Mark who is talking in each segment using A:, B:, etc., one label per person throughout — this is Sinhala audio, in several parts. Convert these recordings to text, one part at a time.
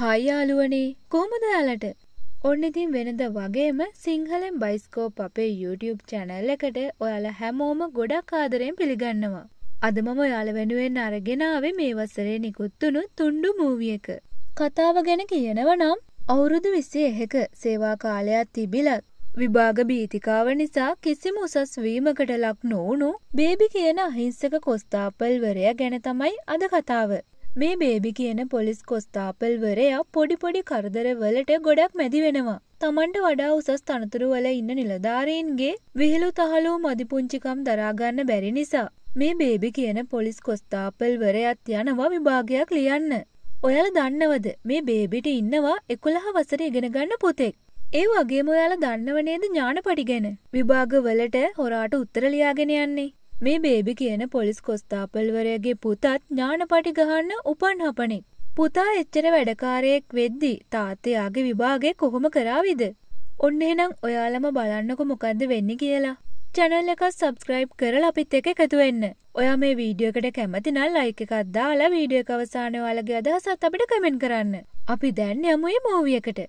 A: හයියාලුවනේ කොහොමදයාලට ඔන්න ඉතින් වෙනද වගේම සිංහලෙන් බයිස්කෝප් අපේ YouTube චැනල් එකට ඔයාලා හැමෝම ගොඩක් ආදරයෙන් පිළිගන්නවා. අද මම ඔයාල වෙනුවෙන් අරගෙනාවේ මේ වසරේ නිකුත්තුුණු තුන්ඩු මූවිය එක. කතාව ගැන කියනව නම් අවුරුදු විස්සේ එහෙක සේවා කාලයක් තිබිලත් විභාග බීතිකාව නිසා කිසිම උසස් වීමකට ලක් නොවුණු බේබි කියන අහිංසක කොස්තාපල්වරය ගැන තමයි අද කතාව. මේ බේබි කියන පොලිස් කොස්ථාපල්වරයා පොඩිපොඩි කරදරවලට ගොඩක් මැදි වෙනවා. තමන්ට වඩා උසස් තනතුරු වල ඉන්න නිලධාරීන්ගේ විහිළු තහලූ මදිපුංචිකම් දරාගන්න බැරි නිසා. මේ බේබි කියන පොලිස් කොස්ථාපල්වරයත් යනවා විභාගයක් ලියන්න. ඔයාල දන්නවද මේ බේබිට ඉන්නවා එකොළහ වසර ඉගෙන ගන්න පොතෙක්. ඒ වගේම ඔයාලා දන්නව නේද ඥානපටි ගැන. විභාගවලට හොරාට උත්තර ලියාගෙන යන්නේ. මේ බේබි කියන පොලිස් කොස්තාපල්වරයගේ පුතත් ඥානපටි ගහන්න උපන් හපනෙක්. පුතා එච්චර වැඩකාරයෙක් වෙද්දි තාත්තයාගේ විභාගේ කොහොම කරාවිද. ඔන්න එහෙනම් ඔයාලම බලන්නකො මොකක්ද වෙන්න කියලා. චැනල් එකක් සබස්ක්‍රයිබ් කරල අපිත් එක එකතුවෙන්න. ඔයා මේ වීඩියෝකට කැමති නල් ලයික එකක් දාලා වීඩියෝ අවසානය වාලගේ අදහසත් අපිට කමෙන්ට කරන්න. අපි දැන් යමුයි මෝවියකට.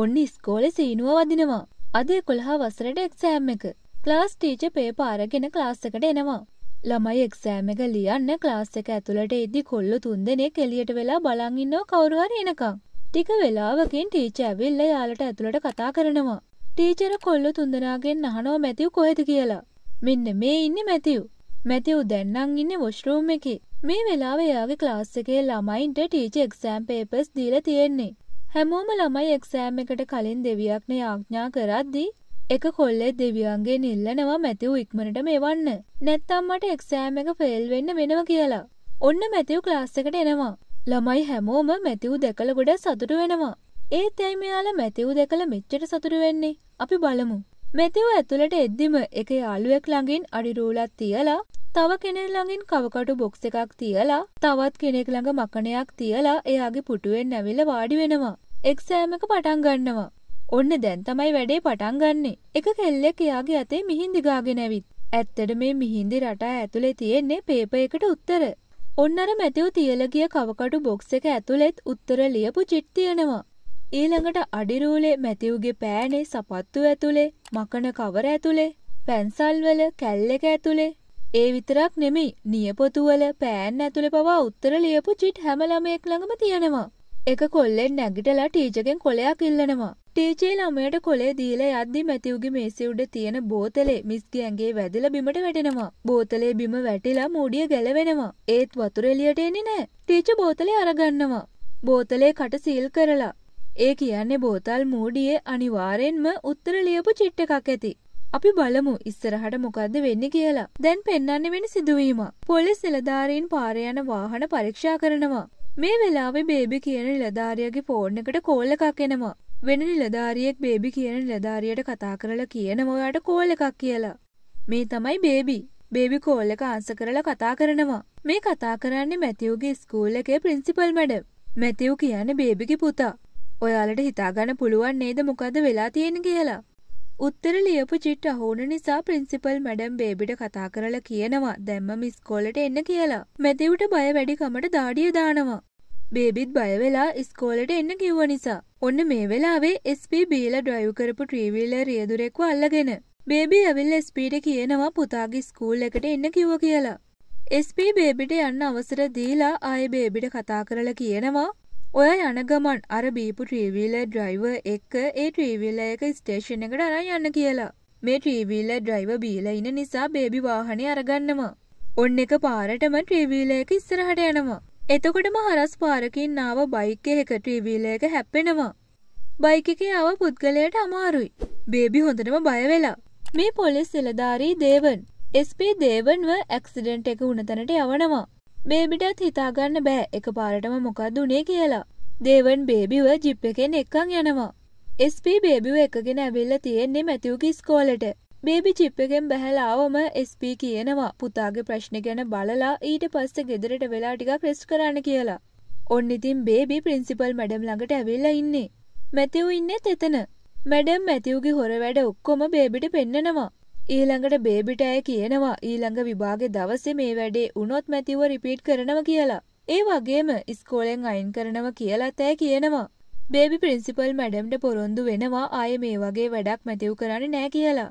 A: ඔන්න ස්කෝලෙ සීනුව වදිනවා. අද කොළහා වසරට එක්සෑම් එක. ක්ලාස් ටීච පේප අරගෙන ක්ලාස්සකට එනවා. ළමයි එක්සෑම එක ලියන්න ක්ලාස් එක ඇතුළට ඉදදි කොල්ලු තුන් දෙනෙක් එලියට වෙලා බලංඉන්නෝ කවරුහර එනකම්. ටික වෙලාවකින් ටීච ඇවිල්ල යාලට ඇතුළට කතා කරනවා. ටීචර කොල්ලු තුන්දනාගෙන් අහනෝ මැතිව් කොහෙද කියලා. මෙන්න මේ ඉන්න මැතිව්. මැතිව් දැන්නම් ඉන්න වොෂ්රූම් එකේ. මේ වෙලාව එයාගේ ක්ලාස් එකේ ළමයින්ට ටීච එක්සෑම් පේපස් දීලා තියෙන්නේ. හැමෝම ළමයි එක්සෑම් එකට කලින් දෙවියක්න යාඥා කරද්දි එක කොල්ලෙ දෙවියන්ගේ නිල්ලනවා මැතිව් ඉක්මනට මේවන්න. නැත්තම් මට එක්සෑම් එක ෆෙල් වෙන්න වෙනවා කියලා. ඔන්න මැතිව් ක්ලාස්සකට එනවා. ළමයි හැමෝම මැතිව් දැකල ගොඩ සතුට වෙනවා. ඒත් ඇයි මෙයාලා මැතිව් දැකළ මෙච්චට සතුරු වෙන්නේ අපි බලමු. මැතිව ඇතුළට එද්දිම එක යාළුවෙක් ළඟින් අඩිරූලත් තියලා තව කෙනෙක් ළඟින් කවකටු බොක්ස් එකක් තියලා තවත් කෙනෙක් ළඟ මකනයක් තියලා එයාගේ පුටුවෙන් නැවිල වාඩි වෙනවා. එක්සෑමක පටන් ගන්නවා. ඔන්න දැන් තමයි වැඩේ පටන් ගන්නේ. එක කෙල්ලෙක් එයාගේ අතේ මිහින්දි ගාගෙන ඇවිත්. ඇත්තට මේ මිහින්දි රටා ඇතුලේ තියෙන්නේ පේපර් එකට උත්තර. ඔන්නර මැතිව් තියලා ගිය කවකටු බොක්ස් එක ඇතුලෙත් උත්තර ලියපු චිට් තියෙනවා. ඊළඟට අඩිරූලේ මැතිව්ගේ පෑනේ සපත්තු ඇතුලේ මකන කවර ඇතුලේ පැන්සල්වල කැල්ලෙක ඇතුලේ ඒ විතරක් නෙමෙයි නියපොතුවල පෑන් ඇතුළෙ පවා උත්තර ලියපු චිට් හැමලමයෙක් ළඟම තියෙනවා එක කොල්ලෙන් නැගිටලා ටීජගෙන් කොලයක් ඉල්ලනවා. ටීචේ ළමයට කොලේ දීල යද්දි මැතිවගේ මේසිවුඩ තියෙන බෝතලේ මිස්ගේ ඇගේ වැදිල බිමට වැටෙනවා. බෝතලේ බිම වැටිලා මූඩිය ගැලවෙනවා. ඒත් වතුර එලියට එන්නේ නෑ. ටීච බෝතලේ අරගන්නවා. බෝතලේ කට සීල් කරලා. ඒ කියන්නේ බෝතල් මූඩියේ අනිවාරෙන්ම උත්තර ලියපු චිට්ට එකක් ඇති. අපි බලමු ඉස්සරහට මොකක්ද වෙන්න කියලා. දැන් පෙන්න්න වෙන සිදුවීම. පොලිස් නිලධාරීන් පාරයන වාහන පරීක්ෂා කරනවා. මේ වෙලාවේ බේබි කියන නිලධාරියගේ ෆෝන් එකට කෝල් එකක් එනවා. වෙන නිලධාරියෙක් බේබි කියන නිලධාරියට කතා කරලා කියනවා ඔයාට කෝල් එකක් කියලා. මේ තමයි බේබි. බේබි කෝල් එක ආන්සර් කරලා කතා කරනවා. මේ කතා කරන්නේ මැතිව්ගේ ස්කූල් එකේ ප්‍රින්සිපල් මැඩම්. මැතිව් කියන්නේ බේබිගේ පුතා. ඔයාලට හිතාගන්න පුළුවන් නේද මොකද වෙලා තියෙන්නේ කියලා. උත්තර ලියපු චිට් අහුණු නිසා ප්‍රින්සිපල් මැඩම් බේබිට කතා කරලා කියනවා දැම්ම මිස්කෝලට එන්න කියලා. මැතිව්ට බය වැඩිකමට දාඩිය දානවා. බේබිත් බයවෙලා ඉස්කෝලට එන්න කිව්ව නිසා. ඔන්න මේ වෙලාවේ ස්ප බීලා ඩ්‍රයිව් කරපු ට්‍රීවීල රියදුරෙක්ව අල්ලගෙන. බේබි ඇවිල් ස්පීට කියනවා පුතාගේ ස්කූල් එකට එන්න කිව්ව කියලා. ස්ප බේබිට යන්න අවසර දීලා ආය බේබිට කතා කරලා කියනවා ඔය යන ගමන් අර බීපු ට්‍රීවීල ඩ්‍රයිව එක්ක ඒ ට්‍රීවිල්ල එක ස්ටේෂණ එකට අරන් යන්න කියලා. මේ ට්‍රීවීල ඩ්‍රයිව බීල ඉන නිසා බේබි වාහනය අරගන්නවා. ඔන්න එක පාරටම ට්‍රීවීල එක ඉස්සරහට යනවා. එතකොටම හරස් පාරකින් නාව බයික එක ට්‍රීවීල එක හැප්පෙනවා. බයිකක ආව පුද්ගලයට අමාරුයි. බේබි හොඳටම බයවෙලා. මේ පොලිස් සෙලධාරී දේවන්. ස්ප දේවන්ව ඇක්සිඩෙන්ට් එක උනතනට යවනවා. බේබිටත් හිතාගන්න බෑ එක පාරටම මොකක් දුනේ කියලා. දේවන් බේබිව ජිප් එකෙන් එක්කං යනවා. ස්ප බේබිව එකගෙන ඇවිල්ල තියෙන්නේ මැතිවකි ස්කෝලට. බේබි චිප් එකෙන් බැහලාවම ස්ප කියනවා පුතාගේ ප්‍රශ්න ගැන බලලා ඊට පස්ස ගෙදරට වෙලා ටිකක් ක්‍රෙස්් කරන්න කියලා. ඔන්න ඉතින් බේබි ප්‍රින්සිපල් මඩම් ළඟට ඇවිල්ලා ඉන්නේ. මැතිව් ඉන්නෙත් එතන. මැඩම් මැතිව්ගේ හොර වැඩ ඔක්කොම බේබිට පෙන්නනවා. ඊළඟට බේබිට ඇය කියනවා ඊළඟ විභාගෙ දවසේ මේ වැඩේ උනොත් මැතිව රිපීට් කරනවා කියලා. ඒ වගේම ඉස්කෝලෙන් අයින් කරනවා කියලා තෑ කියනවා. බේබි පිරින්සිපල් මැඩම්ට පොරොන්දු වෙනවා ආය මේ වගේ වැඩක් මැතිව් කරන්න නෑ කියලා.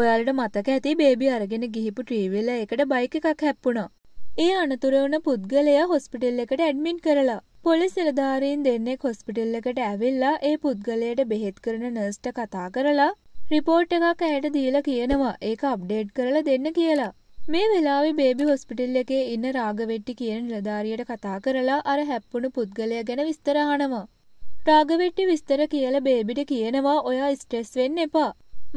A: ඔයාලට මතක ඇති බේබි අරගෙන ගිහිපු ට්‍රීවිල්ල එකට බයික එකක් හැප්පුණා. ඒ අනතුරවන පුද්ගලයා හොස්පිටල් එකට ඇඩ්මින් කරලා. පොලිස් නිලධාරීන් දෙන්නේ හොස්පිටල් එකට ඇවිල්ලා ඒ පුද්ගලයට බෙහෙත් කරන නර්ස්ට කතා කරලා රිපෝට් එකක් ඇයට දීලා කියනවා ඒක අප්ඩේට් කරලා දෙන්න කියලා. මේ වෙලාවේ බේබි හොස්පිටල් එකේ ඉන්න රාගවෙට්ටි කියන නිලධාරියට කතා කරලා අර හැප්පුණු පුද්ගලයා ගැන විස්තරහනවා. රාගවෙට්ටි විස්තර කියලා බේබිට කියනවා ඔයා ස්ට්‍රෙස් වෙන්න එපා.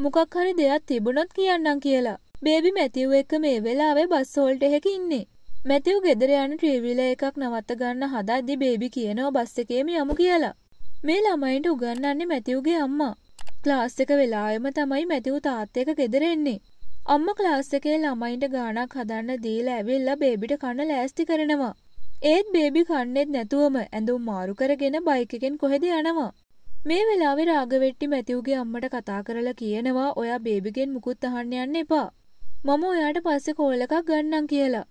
A: මොකක් හරි දෙයක් තිබුණොත් කියන්නම් කියලා. බේබි මැතිව් එක මේ වෙලාවේ බස් හෝල්ට එහෙක ඉන්නේ. මැතිව් ගෙදර යන ට්‍රීවිල එකක් නවත්ත ගන්න හදද්දි බේබි කියනවා බස් එකේම යමු කියලා. මේ ළමයින්ට උගන්වන්නේ මැතිව්ගේ අම්මා. ක්ලාස් එක වෙලායම තමයි මැතිව් තාත්තයක ගෙදරෙන්නේ. අම්ම ක්ලාස් එකේ ළමයින්ට ගානක් හදන්න දීලා ඇවිල්ලා බේබිට කන්න ලෑස්ති කරනවා. ඒත් බේබි කන්නෙත් නැතුවම ඇඳුම් මාරු කරගෙන බයිකකෙන් කොහෙද යනවා. මේ වෙලාවේ රාගවෙට්ටි මැතිව්ගේ අම්මට කතා කරලා කියනවා ඔයා බේබිගෙන් මුකුත් අහන්න යන්න එපා. මම ඔයාට පස්සේ කෝල් එකක් ගන්නම් කියලා.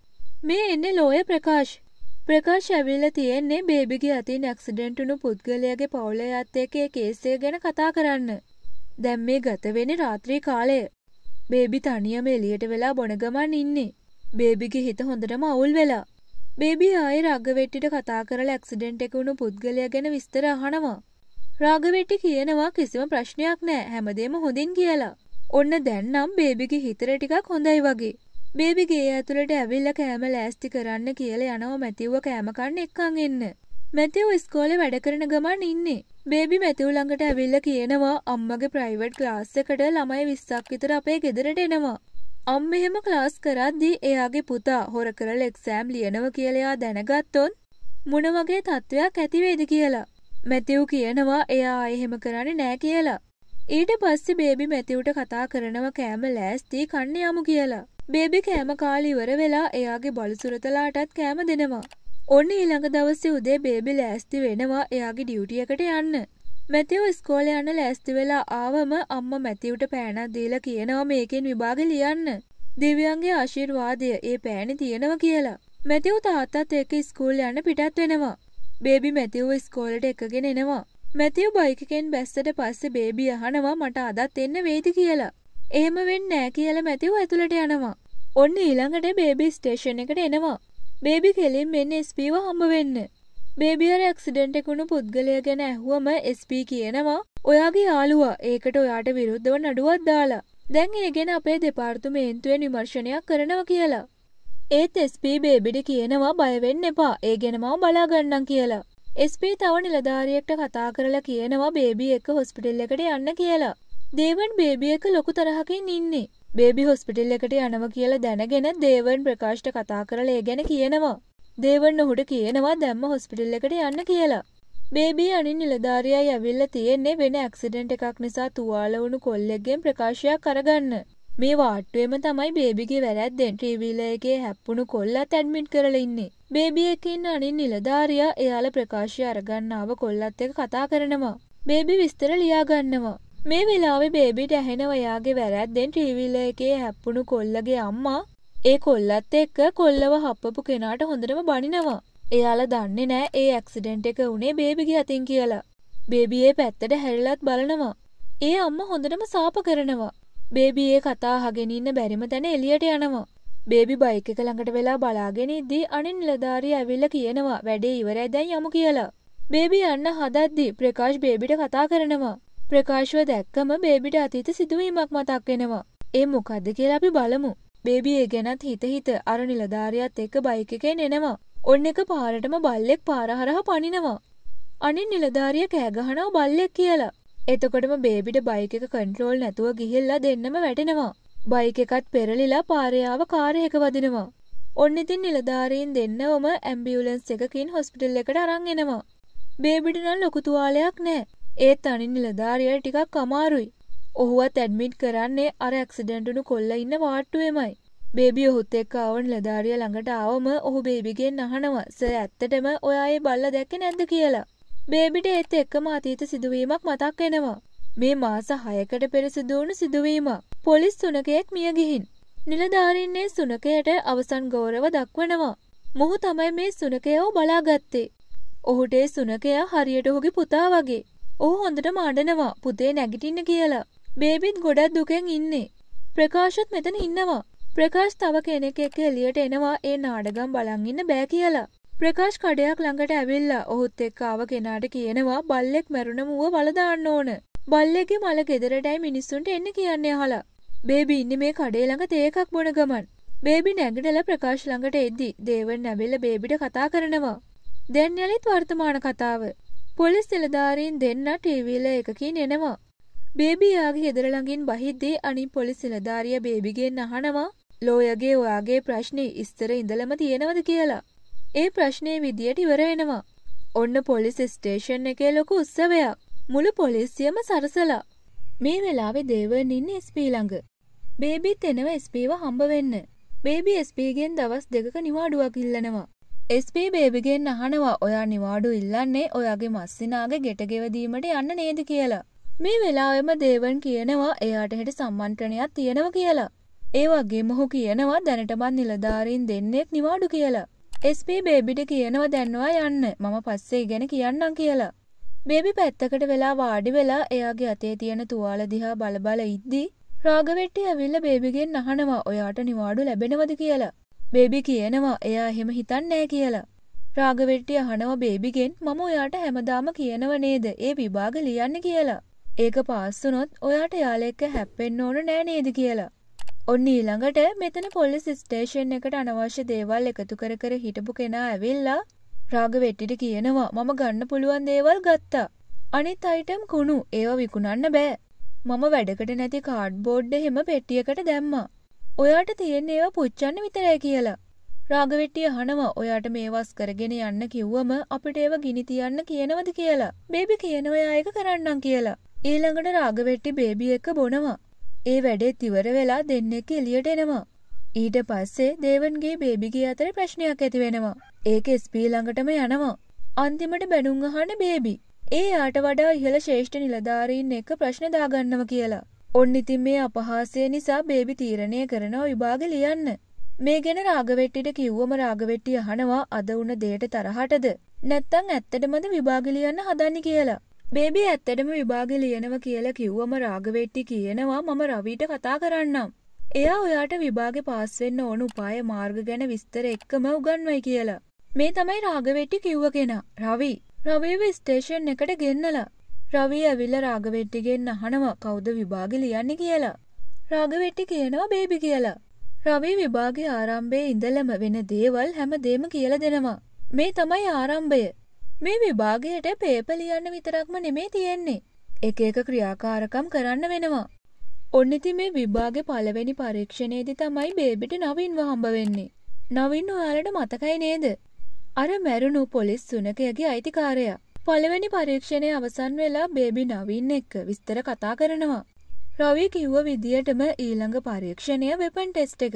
A: මේ එන්නේ ලෝය ප්‍රකාශ්. ප්‍රකාශ් ඇවිල්ලා තියෙන්නේ බේබිගේ අතින් ඇක්සිඩන්ට් වුණු පුද්ගලයාගේ පවුල යත් එක්ක ඒ කේසය ගැන කතා කරන්න. දැම් මේ ගත වෙන රාත්‍රී කාලය. බේබි තනියම එලියට වෙලා බොනගමන් ඉන්නේ. බේබිගෙ හිත හොඳටම අවුල් වෙලා. බේබි ආයි රගවෙට්ටිට කතා කරල ඇක්සිඩෙන්ට් එක වුණු පුද්ගලය ගැන විස්තර අහනවා. රාගවෙට්ටි කියනවා කිසිම ප්‍රශ්නයක් නෑ හැමදේම හොඳින් කියලා. ඔන්න දැන්නම් බේබිගේ හිතර ටිකක් හොඳයි වගේ. බේබිගේ ඇතුළට ඇවිල්ල කෑම ලෑස්ති කරන්න කියල යනව මැතිව්ව කෑමකන්න එක්කං එන්න. මැතිව් ස්කෝලේ වැඩ කරන ගමන් ඉන්නේ. බේබි මැතිව් ළඟට ඇවිල්ල කියනවා අම්මගේ ප්‍රයිවට් ක්ලාස් එකට ළමයි 20ක් විතර අපේ ගෙදරට එනවා. අම්ම එහෙම ක්ලාස් කරද්දී එයාගේ පුතා හොර කරලා එක්සෑම් ලියනව කියලා එයා දැනගත්තොත් මොන වගේ තත්ත්වයක් ඇතිවේද කියලා. මැතිව් කියනවා එයා එහෙම කරන්නේ නෑ කියලා. ඊට පස්සේ බේබි මැතිව්ට කතා කරනව කෑම ලෑස්ති කන්න යමු කියලා. බේබි කෑම කාලේ ඉවර වෙලා එයාගේ බලසුරතලාටත් කෑම දෙනවා. ඔන්න ඊළඟ දවස්සේ උදේ බේබි ලෑස්ති වෙනවා එයාගේ ඩියුටියකට යන්න. මැතිව ස්කෝල යන්න ලෑස්ති වෙලා ආවම අම්ම මැතිවට පෑනක් දීලා කියනවා මේකෙන් විභාග ලියන්න. දෙවියන්ගේ ආශිර්වාදය ඒ පෑණි තියෙනවා කියලා. මැතිව් තාත්තත් එක්ක ස්කූල් යන්න පිටත් වෙනවා. බේබි මැතිව් ස්කෝලට එකගෙන එනවා. මැතිව් බයිකකෙන් බැස්සට පස්සේ බේබි අහනවා මට අදත් එන්න වෙයිද කියලා. එහෙම වෙන්නේ නැහැ කියලා මැතිව් ඇතුළට යනවා. ඔන්න ඊළඟට බේබි ස්ටේෂන් එකට එනවා. බේබි කෙලින් මෙන්න ස්පීව හම්බ වෙන්න. බේබියර ඇක්සිඩෙන්ට් එකුණු පුද්ගලය ගැන ඇහුවම ස්ප කියනවා ඔයාගේ යාළුවා ඒකට ඔයාට විරුද්ධව නඩුවත් දාලා දැන් ඒ ගැන අපේ දෙපාර්තුමේන්තුවෙන් විමර්ශනයක් කරනවා කියලා. ඒත් ස්ප බේබිඩි කියනවා බයවෙන්න එපා ඒ ගැනමව බලාගන්නම් කියලා. ස්ප තව නිලධාරියෙක්ට කතා කරලා කියනවා බේබි එක හොස්පිටල් එකට යන්න කියලා. දේවන් බේබිය එක ලොකු තරහකින් ඉන්නේ. බේබි හොස්පිටල් එකට යනව කියලා දැනගෙන දේවන් ප්‍රකාශ්ට කතා කරලා ඒ ගැන කියනවා. දේවන් ඔහුට කියනවා දැම්ම හොස්පිටල් එකට යන්න කියලා. බේබී අනින් නිලධාරියයි ඇවිල්ල තියෙන්නේ වෙන ඇක්සිඩෙන්ට් එකක් නිසා තුවාල වුණු කොල්ලෙක්ගෙන් ප්‍රකාශයක් කරගන්න. මේ වාට්ටුවම තමයි බේබිගේ වැරැද්දෙන් ට්‍රීවිලයගේ හැප්පුණු කොල්ලත් ඇඩ්මිට් කරල ඉන්නේ. බේබිය එකින් අනින් නිලධාරයා එයාල ප්‍රකාශය අරගන්නාව කොල්ලත් එක කතා කරනවා. බේබි විස්තර ලියාගන්නවා. මේ වෙලාවෙ බේබිට ඇහෙන ඔයාගේ වැරැද්දෙන් ට්‍රීවිල්ල එකේ හැප්පුුණු කොල්ලගේ අම්මා ඒ කොල්ලත් එක්ක කොල්ලව හප්පපු කෙනාට හොඳටම බනිනවා. එයාලා දන්නේ නෑ ඒ ඇක්සිඩෙන්ට් එක උනේ බේබිගේ අතින් කියලා. බේබියේ පැත්තට හැරිලත් බලනවා. ඒ අම්ම හොඳටම සාප කරනවා. බේබියේ කතා අහගෙන ඉන්න බැරිම තැන එළියට යනවා. බේබි බයික් එක ළඟට වෙලා බලාගෙන ඉද්දී අනින් නිලධාරිය ඇවිල්ලා කියනවා වැඩේ ඉවරයි දැන් යමු කියලා. බේබි යන්න හදද්දී ප්‍රකාශ් බේබිට කතා කරනවා. ප්‍රකාශව දැක්කම බේබිට අතීත සිදුවීමක් මතක් වෙනවා. ඒ මොකද්ද කියලා අපි බලමු. බේබි ඒ ගැනත් හිත හිත අර නිලධාරියත් එක්ක බයික් එකේ නෙනවා. ඔන්න එක පාරටම බල්ලෙක් පාරහරහා පනිනවා. අනින් නිලධාරිය කෑගහනව බල්ලෙක් කියලා. එතකොටම බේබිට බයික එක කන්ට්‍රෝල් නැතුව ගිහිල්ලා දෙන්නම වැටෙනවා. බයික එකත් පෙරලිලා පාරයාව කාරයක වදිනවා. ඔන්න ඉතින් නිලධාරීන් දෙන්නවම ඇම්බියුලන්ස් එකකින් හොස්පිටල් එකට අරන් එනවා. බේබිට නම් ලොකු තුවාලයක් නැහැ. ඒ තනි නිලධාරියට ටිකක් අමාරුයි. ඔහුවත් ඇඩ්මිට් කරන්නේ අර ඇක්සිඩෙන්ටුණු කොල්ල ඉන්න වාට්ටුවමයි. බේබි ඔහුත් එක්ක ආවන් ලධාරිය ළඟට ආවම ඔහු බේබිගෙන් අහනවා ස ඇත්තටම ඔයායේ බල්ල දැක්ක නැද්ද කියලා. බේබිට ඒත් එක්කම අතීත සිදුවීමක් මතක් වෙනවා. මේ මාස හයකට පෙර සිදුවුණු සිදුවීම. පොලිස් සුනකයෙක් මියගිහින්. නිලධාරින්නේ සුනකයට අවසන් ගෞරව දක්වනවා. මොහු තමයි මේ සුනකයෝ බලාගත්තේ. ඔහුට සුනකයා හරියට ඔහුගේ පුතා වගේ. ඕ හොඳටම අඩනවා පුතේ නැගිටින්න කියලා. බේබිත් ගොඩක් දුකෙන් ඉන්නේ. ප්‍රකාශත් මෙතන ඉන්නවා. ප්‍රකාශ් තව කෙනෙක් එක්ක එලියට එනවා ඒ නාඩගම් බලන් ඉන්න බෑ කියලා. ප්‍රකාශ් කඩයක් ළඟට ඇවිල්ලා ඔහුත් එක්ක ආව කෙනාට කියනවා බල්ලෙක් මැරුණ මුව වලදාන්න ඕන. බල්ලෙක්ගේ මල ගෙදරටයි මිනිස්සුන්ට එන්න කියන්නේ අහලා. බේබි ඉන්නේ මේ කඩේ ළඟ තේ එකක් බොන ගමන්. බේබි නැගිටලා ප්‍රකාශ් ළඟට එද්දි දේවන් නැබෙල්ල බේබිට කතා කරනවා. දැන් යලිත් වර්තමාන කතාව. පොලිස් නිලධාරීන් දෙන්න ටීවීල එකකින් එනවා. බේබියාගේ ගෙදරළඟින් බහිද්දී අනි පොලිස් නිලධාරිය බේබිගෙන් අහනවා ලෝයගේ ඔයාගේ ප්‍රශ්නය ඉස්තර ඉඳලම තියෙනවද කියලා. ඒ ප්‍රශ්නය විදියට ඉවරෙනවා. ඔන්න පොලිස් ස්ටේෂන් එකේ ලොකු උත්සවයක්. මුළු පොලිසියම සරසලා. මේ වෙලාවේ දේවන් ඉන්න ස්පී ළඟ. බේබිත් එනව ස්පීව හම්බ වෙන්න. බේබි ස්පීගෙන් දවස් දෙකක නිවාඩුවක් ඉල්ලනවා. SP බේබිගෙන් අහනවා ඔයා නිවාඩු ඉල්ලන්නේ ඔයාගේ මස්සිනාගේ ගෙටගෙවදීමට යන්න නේද කියලා. මේ වෙලාවෙම දේවන් කියනවා එයාට හෙට සම්මන්ත්‍රණයක් තියෙනව කියලා. ඒ වගේ මොහු කියනවා දැනටමත් නිලධාරීන් දෙන්නෙක් නිවාඩු කියලා. SP බේබිට කියනවා දැන්නවා යන්න මම පස්සේ ගැන කියන්නම් කියලා. බේබි පැත්තකට වෙලා වාඩි වෙලා එයාගේ අතේ තියෙන තුවාල දිහා බලබල ඉද්දී රාගවෙට්ටි ඇවිල්ල බේබිගෙන් අහනවා ඔයාට නිවාඩු ලැබෙනවද කියලා. බේබි කියනවා එයා එහෙම හිතන්නෑ කියලා. රාගවෙට්ටිය අහනවා බේබිගෙන් මම ඔයාට හැමදාම කියනව නේද ඒ විභාග ලියන්න කියලා. ඒක පාස්සුනොත් ඔයාට යාල එක්ක හැප්පෙන්න ඕන නෑ නේද කියලා. ඔන්න ඊළඟට මෙතන පොලිස් ස්ටේෂන් එකට අනවශ්‍ය දේවල් එකතු කර කර හිටපු කෙනා ඇවිල්ලා රාගවෙට්ටිට කියනවා මම ගන්න පුළුවන් දේවල් ගත්තා. අනිත් අයිටම් කුණු ඒව විකුණන්න බෑ. මම වැඩකට නැති කාඩ් බෝඩ්ඩ හෙම පෙට්ටියකට දැම්මා. ඔයාට තියෙන ඒවා පුච්චන්න විතරයි කියලා. රාගවෙට්ටිය හනවා ඔයාට මේවස් කරගෙන යන්න කිව්වම අපිට ඒව ගිනි තියන්න කියනවද කියලා. බේබි කියනවා එයා ඒක කරන්නම් කියලා. ඊළඟට රාගවෙට්ටි බේබි එක බොනවා. ඒ වැඩේ තිවර වෙලා දෙන්නෙක් එළියට එනවා. ඊට පස්සේ දේවන්ගේ බේබිගේ අතර ප්‍රශ්නයක් ඇති වෙනවා. ඒක ස්පී ළඟටම යනවා. අන්තිමට බැනුම් අහන බේබි. ඒ යාට වඩා ඉහළ ශ්‍රේෂ්ඨ නිලධාරීන් එක්ක ප්‍රශ්න දාගන්නව කියලා. ඔන්න ඉතින් මේ අපහාසය නිසා බේබි තීරණය කරනවා විභාග ලියන්න. මේ ගැන රාගවෙට්ටිට කිව්වම රාගවෙට්ටිය අහනවා අද උන දෙයට තරහටද. නැත්තං ඇත්තටමද විභාග ලියන්න හදන්න කියලා. බේබි ඇත්තටම විභාග ලියනව කියලා කිව්වම රාගවෙට්ටි කියනවා මම රවීට කතා කරන්නම්. එයා ඔයාට විභාග පාස්වෙන්න ඕන උපාය මාර්ග ගැන විස්තර එක්කම උගන්වයි කියලා. මේ තමයි රාගවෙට්ටි කිව්ව කෙනා රවි. රවීව ස්ටේෂන් එකට ගෙන්නලා රවී ඇවිල්ල රාගවෙට්ටිගෙන් අහනවා කෞද විභාග ලියන්නේ කියලා. රාගවෙට්ටි කියනවා බේබි කියලා. රවී විභාගේ ආරම්භයේ ඉඳලම වෙන දේවල් හැම දේම කියල දෙනවා. මේ තමයි ආරම්භය. මේ විභාගයට පේප ලියන්න විතරක්ම නෙමේ තියෙන්නේ. එක එක ක්‍රියාකාරකම් කරන්න වෙනවා. ඔන්නති මේ විභාග පලවෙනි පරීක්ෂණයේදි තමයි බේබිට නවින්ව හම්බ වෙන්නේ. නවින් ඔයාලට මතකයි නේද. අර මැරුණු පොලිස් සුනකයගේ අයිතිකාරයා. පොළවැනි පරීක්ෂණය අවසන් වෙලා බේබි නවින් එක්ක විස්තර කතා කරනවා. රවී කිව්ව විදියටම ඊළඟ පරීක්ෂණය වෙපන් ටෙස්ට් එක.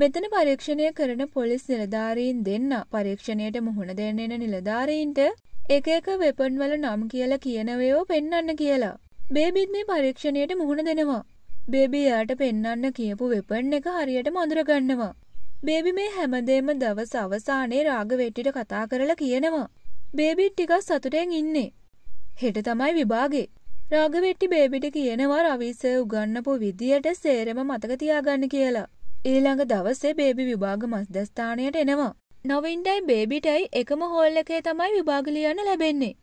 A: මෙතන පරීක්ෂණය කරන පොලිස් නිලධාරීන් දෙන්න පරීක්ෂණයට මුහුණ දෙන්න එන නිලධාරීන්ට එක එක වෙපන් වල නම් කියලා කියනවයෝ පෙන්වන්න කියලා. බේබිත් මේ පරීක්ෂණයට මුහුණ දෙනවා. බේබි යාට පෙන්වන්න කියපු වෙපන් එක හරියට මඳුරගන්නවා. බේබි මේ හැමදේම දවස අවසානයේ රාග වෙට්ටිට කතා කරලා කියනවා. බේබිත් ටිකක් සතුටෙන් ඉන්නේ. හෙට තමයි විභාගේ. රාගවෙට්ටි බේබිට කියනවා රවිස උගන්නපු විදියට සේරම මතක තියාගන්න කියලා. ඊළඟ දවසේ බේබි විභාග මස්දස්ථානයට එනවා. නවින්ටයි බේබිටයි එකම හෝල් එකේ තමයි විභාග ලියන්න ලැබෙන්නේ.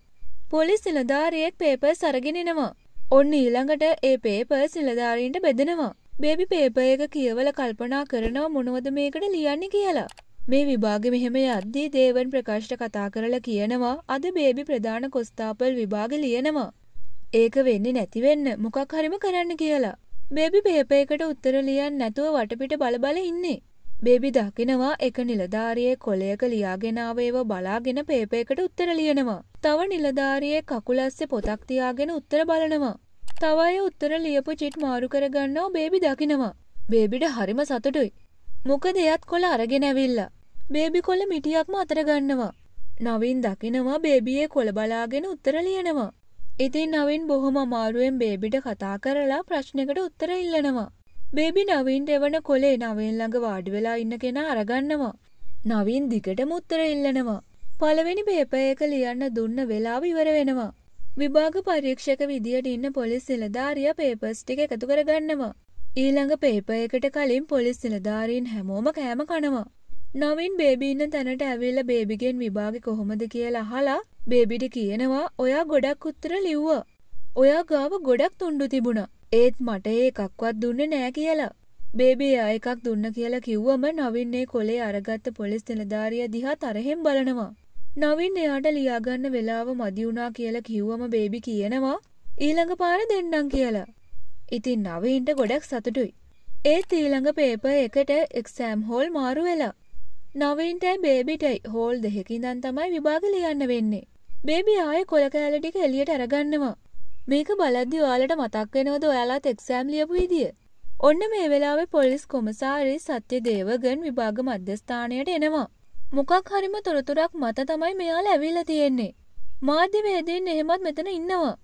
A: පොලිස් නිලධාරියෙක් පේපර්ස් අරගෙන එනවා. ඔන්න ඊළඟට ඒ පේපර්ස් නිලධාරීන්ට බෙදෙනවා. බේබි පේපර් එක කියවල කල්පනා කරනවා මොනවද මේකට ලියන්නේ කියලා. මේ විභාගෙ මෙහෙම යද්දී දේවන් ප්‍රකාශ්ට කතා කරලා කියනවා අද බේබි ප්‍රධාන කොස්තාපල් විභාගෙ ලියනවා. ඒක වෙන්නේ නැති වෙන්න මොකක් හරිම කරන්න කියලා. බේබි බේපයකට උත්තර ලියන්න නැතුව වටපිට බලබල ඉන්නේ. බේබි දකිනවා එක නිලධාරියේ කොලයක ලියාගෙන ආවේව බලාගෙන පේපයකට උත්තර ලියනවා. තව නිලධාරියේ කකුල ඇස්සේ පොතක් තියාගෙන උත්තර බලනවා. තව අය උත්තර ලියපු චිට් මාරු කරගන්නව බේබි දකිනවා. බේබිට හරිම සතුටුයි. මොක දෙයත් කොළ අරගෙන ඇවිල්ලා. බේබි කොළ මිටියක්ම අතර ගන්නවා. නවින් දකිනවා බේබියේ කොළ බලාගෙන උත්තර ලියනවා. ඉතින් නවින් බොහොම අමාරුවෙන් බේබිට කතා කරලා ප්‍රශ්නකට උත්තර ඉල්ලනවා. බේබි නවින්ට එවන කොලේ නවින් ළඟ වාඩි වෙලා ඉන්න කෙනා අරගන්නවා. නවින් දිගටම උත්තර ඉල්ලනවා. පළවෙනි පේපර් එක ලියන්න දුන්න වෙලාව ඉවර වෙනවා. විභාග පරීක්ෂක විදියට ඉන්න පොලිස් නිලධාරියා පේපර්ස් ටික එකතු කරගන්නවා. ඊළඟ පේප එකට කලින් පොලිස් නිලධාරීන් හැමෝම කෑම කනවා. නවින් බේබීන්න තැනට ඇවිල්ල බේබිගෙන් විභාග කොහොමද කියලා හලා බේබිඩි කියනවා ඔයා ගොඩක් උත්තර ලිව්වා. ඔයා ගාව ගොඩක් තුන්ඩු තිබුණ. ඒත් මට ඒ එකක්වත් දුන්න නෑ කියලා. බේබේ අය එකක් දුන්න කියලා කිව්වම නවින්නේ කොලේ අරගත්ත පොලිස් නිලධාරිය දිහා තරහෙම් බලනවා. නවින් එයාට ලියාගන්න වෙලාව මදිවුණා කියලා කිව්වම බේබි කියනවා ඊළඟ පාර දෙන්නම් කියලා. ඉතින් නවීන්ට ගොඩක් සතුටුයි. ඒ තීළඟ පේප එකට එක්සෑම් හෝල් මාරු වෙලා. නවීන්ටයි බේබිටයි හෝල් දෙහෙකින්දන් තමයි විභාග ලියන්න වෙන්නේ. බේබි ආය කොල කෑලටික එලියට අරගන්නවා. මේක බලද්දි ඔයාලට මතක් වෙනවද ඔයාලාත් එක්සෑම් ලියපු විදිිය. ඔන්න මේ වෙලාවේ පොලිස් කොමසාරි සත්‍ය දේවගන් විභාග මධ්‍යස්ථානයට එනවා. මොකක් හරිම තොරතුරක් මත තමයි මෙයාල ඇවිල්ල තියෙන්නේ. මාධ්‍යවේදීන් එහෙමත් මෙතන ඉන්නවා.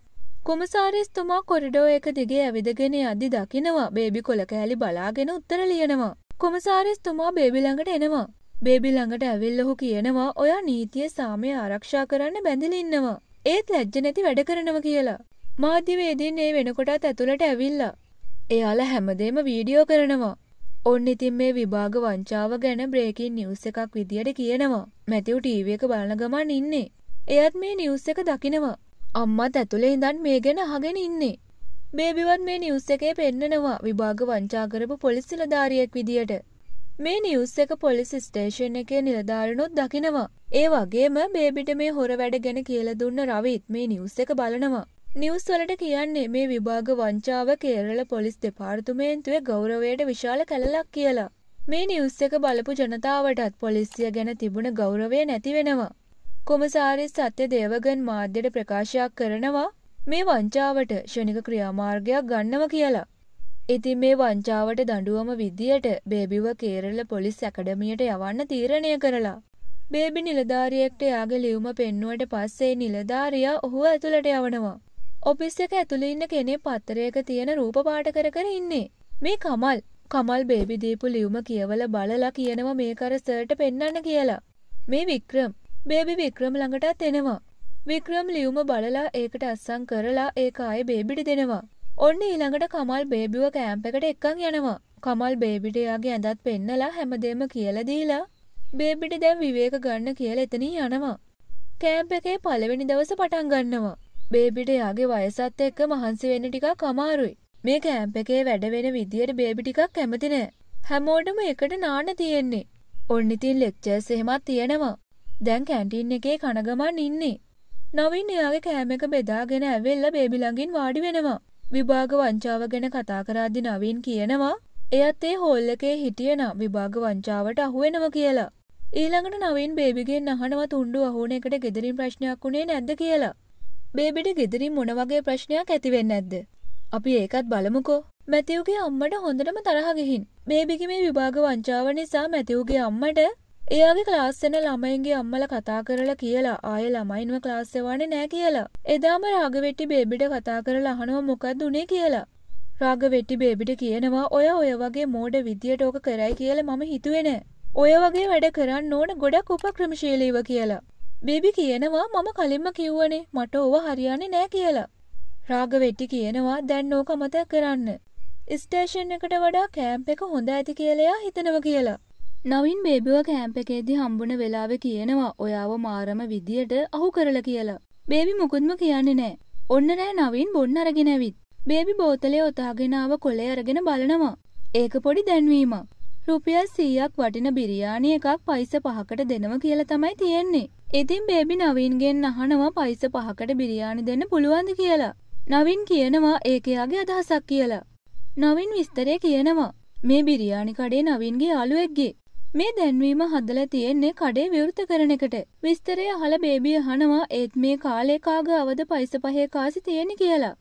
A: කොමසාරිස්තුමා කොරිඩෝ එක දිගේ ඇවිදගෙන අදදි දකිනවා බේබි කොල කෑලි බලාගෙන උත්තර ලියනවා. කොමසාරිස්තුමා බේබිළඟට එනවා. බේබිළඟට ඇවිල් ඔහු කියනවා ඔයා නීතිය සාමය ආරක්ෂා කරන්න බැඳලින්නවා. ඒත් ලැජ්ජ නැති වැඩ කරනව කියලා. මාධ්‍යවේදීන් ඒ වෙනකොටත් ඇතුළට ඇවිල්ලා. එයාලා හැමදේම වීඩියෝ කරනවා. ඔන්න ඉතින් මේ විභාග වංචාව ගැන බ්‍රේකින් නිවස් එකක් විදියට කියනවා. මැතිව් ටීව එක බලන ගමන් ඉන්නේ. එයත් මේ නිවස් එක දකිනවා. අම්මත් ඇතුළේ ඉඳන් මේ ගැන අහගෙන ඉන්නේ. බේබිවත් මේ නිවස් එකේ පෙන්නනවා විභාග වංචා කරපු පොලිස් නිලධාරියෙක් විදියට. මේ නිවස් එක පොලිස් ස්ටේෂන් එකේ නිලධාරණොත් දකිනවා. ඒ වගේම බේබිට මේ හොර වැඩ ගැන කියල දුන්න රවිත් මේ නිවස් එක බලනවා. නිවස් වලට කියන්නේ මේ විභාග වංචාව කේරල පොලිස් දෙපාර්තුමේන්තුවේ ගෞරවයට විශාල කැලලක් කියලා. මේ නිවස් එක බලපු ජනතාවටත් පොලිසිය ගැන තිබුණ ගෞරවය නැති වෙනවා. කොමසාරිස් සත්‍ය දේවගන් මාධ්‍යයට ප්‍රකාශයක් කරනවා මේ වංචාවට ෂණික ක්‍රියාමාර්ගයක් ගන්නව කියලා. ඉතින් මේ වංචාවට දඬුවම විදියට බේබිව කේරළ පොලිස් ඇකඩමියට යවන්න තීරණය කරලා. බේබි නිලධාරියෙක්ට යාගේ ලියුම පෙන්නුවට පස්සේ නිලධාරියා ඔහු ඇතුළට යවනවා. ඔෆිස් එක ඇතුළේ ඉන්න කෙනේ පත්තරයක තියෙන රූප පාට කර කර ඉන්නේ. මේ කමල් කමල් බේබි දීපු ලියුම කියවල බලලා කියනවා මේක අර සර්ට පෙන්වන්න කියලා. මේ වික්‍රම් බේබි වික්‍රම ළඟටත් එනවා. වික්‍රම් ලියුම බලලා ඒකට අස්සං කරලා ඒක ආයේ බේබිට දෙනවා. ඔන්න ඊළඟට කමල් බේබිව කෑම්පකට එක්කං යනවා. කමල් බේබිටයාගේ ඇඳත් පෙන්නලා හැමදේම කියලදීලා බේබිට දැන් විවේක ගන්න කියල එතනී යනවා. කෑම්ප එකේ පළවෙනි දවස පටන් ගන්නවා. බේබිට යාගේ වයසත් එක්ක මහන්සි වෙන්න ටිකක් කමාරුයි. මේ කෑම්ප එකේ වැඩවෙන විදියට බේබි ටිකක් කැමතිනෑ. හැමෝටම එකට නාන තියෙන්නේ. ඔන්න ඉතින් ලෙක්චර්ස් එහෙමත් තියෙනවා. දැන් කැන්ටීන් එකේ කනගමන් ඉන්නේ. නවින් එයාගේ කෑම එක බෙදාගෙන ඇවෙල්ල බේබිලඟින් වාඩි වෙනවා. විභාග වංචාව ගැන කතා කරද්දි නවින් කියනවා එයත් ඒ හෝල් එකේ හිටියන විභාග වංචාවට අහුවෙනව කියලා. ඊළඟට නවින් බේබිගෙන් අහනවා තුන්ඩු අහුන එකට ගෙදරින් ප්‍රශ්නයක් වුණේ නැද්ද කියලා. බේබිට ගෙදරින් මොන වගේ ප්‍රශ්නයක් ඇතිවෙන්න ඇද්ද. අපි ඒකත් බලමුකෝ. මැතිවගේ අම්මට හොඳටම තරහගෙහින්. බේබිගි මේ විභාග වංචාව නිසා මැතිවගේ අම්මට එයාගේ ක්ලාස්සෙන ළමයින්ගේ අම්මල කතා කරලා කියලා ආය ළමයින්ව ක්ලාස්සෙවන්නේ නෑ කියලා. එදාම රාගවෙට්ටි බේබිට කතා කරලා අහනවා මොකක්ද උනේ කියලා. රාගවෙට්ටි බේබිට කියනවා ඔය ඔය වගේ මෝඩ විදියට ඕක කරයි කියලා මම හිතුවේ නෑ. ඔය වගේ වැඩ කරන්න ඕන ගොඩක් උපක්‍රමශීලීව කියලා. බේබි කියනවා මම කලින්ම කිව්වනේ මට ඕව හරියන්නේ නෑ කියලා. රාගවෙට්ටි කියනවා දැන් ඕක මතක් කරන්න. ස්ටේෂන් එකට වඩා කෑම්ප් එක හොඳ ඇති කියලා හිතනවා කියලා. නවින් බේබිව කෑම්ප එකේදි හම්බුන වෙලාව කියනවා ඔයාව මාරම විදියට අහු කරල කියලා. බේබි මුකුත්ම කියන්නේ නෑ. ඔන්න රෑ නවින් බොන්න අරගෙනැවිත්. බේබි බෝතලය ඔතාගෙනාව කොලේ අරගෙන බලනවා. ඒක පොඩි දැන්වීම. රුපියල් සීයක් වටින බිරියානි එකක් පයිස පහකට දෙනව කියල තමයි තියෙන්නේ. ඉතින් බේබි නවීන්ගෙන් අහනවා පයිස පහකට බිරියානි දෙන්න පුළුවන්ද කියලා. නවින් කියනවා ඒකයාගේ අදහසක් කියලා. නවින් විස්තරය කියනවා. මේ බිරියානි කඩේ නවින්ගේ අලුවෙක්ගේ මේ දැන්වීම හදලා තියෙන්නේ කඩේ විවෘත කරන එකට. විස්තරය අහලා බේබිය අහනවා ඒත් මේ කාලේ කාග අවද පයිස පහේ කාසි තියෙන කියලා.